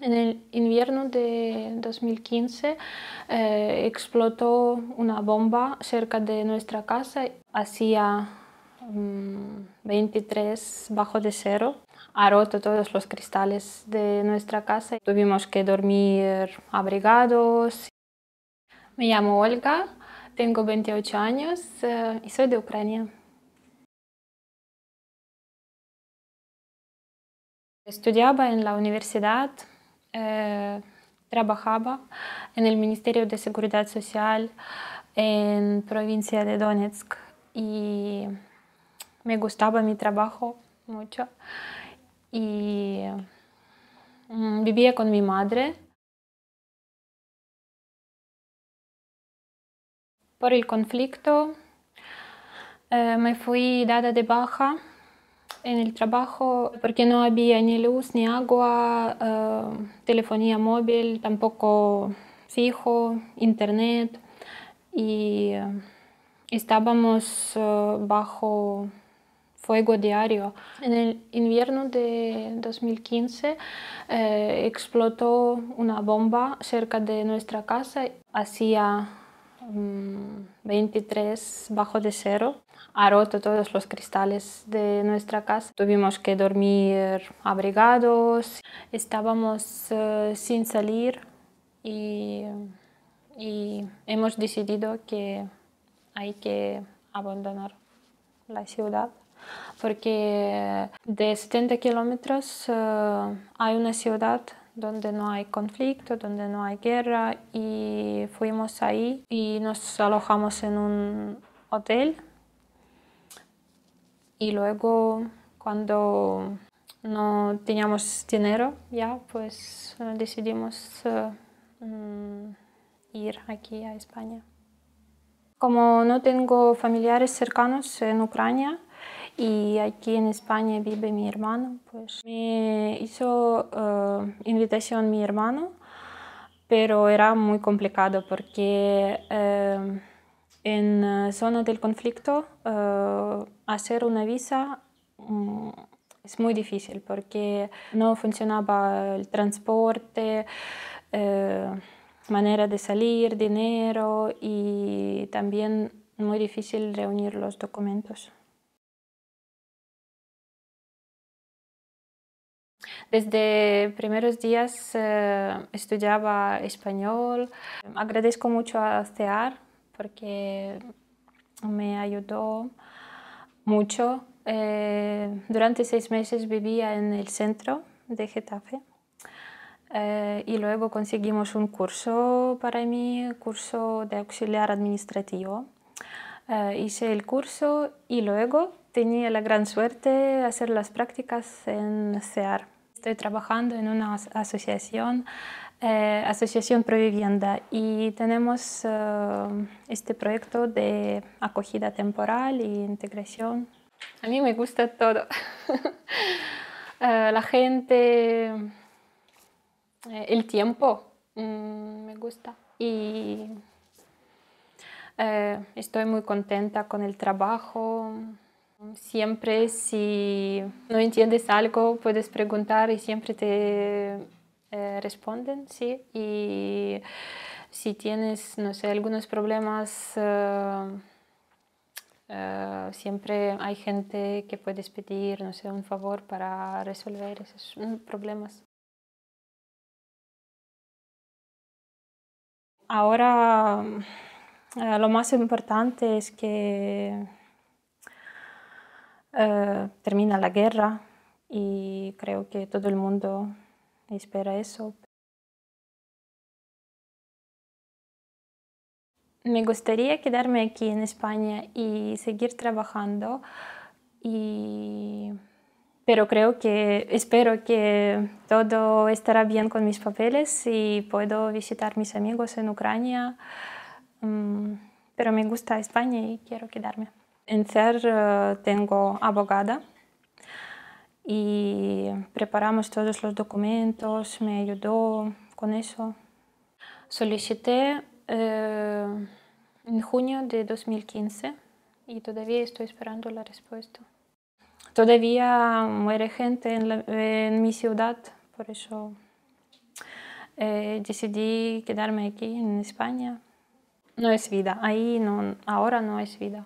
En el invierno de 2015 eh, explotó una bomba cerca de nuestra casa. Hacía 23 mm, bajo de cero. Ha roto todos los cristales de nuestra casa. Tuvimos que dormir abrigados. Me llamo Olga, tengo 28 años eh, y soy de Ucrania. Estudiaba en la universidad eh, trabajaba en el Ministerio de Seguridad Social en provincia de Donetsk y me gustaba mi trabajo mucho y mm, vivía con mi madre. Por el conflicto eh, me fui dada de baja en el trabajo porque no había ni luz ni agua, eh, telefonía móvil, tampoco fijo, internet y eh, estábamos eh, bajo fuego diario. En el invierno de 2015 explotó una bomba cerca de nuestra casa. Hacía 23 mm, bajo de cero. Ha roto todos los cristales de nuestra casa. Tuvimos que dormir abrigados. Estábamos eh, sin salir y, y hemos decidido que hay que abandonar la ciudad porque de 70 kilómetros eh, hay una ciudad donde no hay conflicto, donde no hay guerra y fuimos ahí y nos alojamos en un hotel y luego cuando no teníamos dinero ya pues eh, decidimos eh, mm, ir aquí a España. Como no tengo familiares cercanos en Ucrania, y aquí en España vive mi hermano. Pues me hizo eh, invitación mi hermano, pero era muy complicado porque eh, en eh, zona del conflicto hacer una visa mm, es muy difícil porque no funcionaba el transporte manera de salir, dinero y también muy difícil reunir los documentos. Desde primeros días eh, estudiaba español. Agradezco mucho a CEAR porque me ayudó mucho. Eh, durante seis meses vivía en el centro de Getafe eh, y luego conseguimos un curso para mí, curso de auxiliar administrativo. hice el curso y luego tenía la gran suerte de hacer las prácticas en CEAR estoy trabajando en una asociación, eh, Asociación Provivienda, y tenemos eh, este proyecto de acogida temporal e integración. A mí me gusta todo. Eh, la gente, eh, el tiempo, mm, me gusta. Y estoy muy contenta con el trabajo. Siempre si no entiendes algo puedes preguntar y siempre te eh, responden, sí. Y si tienes, no sé, algunos problemas, eh, eh, siempre hay gente que puedes pedir, no sé, un favor para resolver esos mm, problemas. Ahora lo más importante es que eh, termina la guerra y creo que todo el mundo espera eso. Me gustaría quedarme aquí en España y seguir trabajando, pero creo que espero que todo estará bien con mis papeles y puedo visitar mis amigos en Ucrania. Mm, pero me gusta España y quiero quedarme. En CER eh, tengo abogada y preparamos todos los documentos, me ayudó con eso. Solicité eh, en junio de 2015 y todavía estoy esperando la respuesta. Todavía muere gente en, mi ciudad, por eso eh, decidí quedarme aquí en España. No es vida, ahí no, ahora no es vida.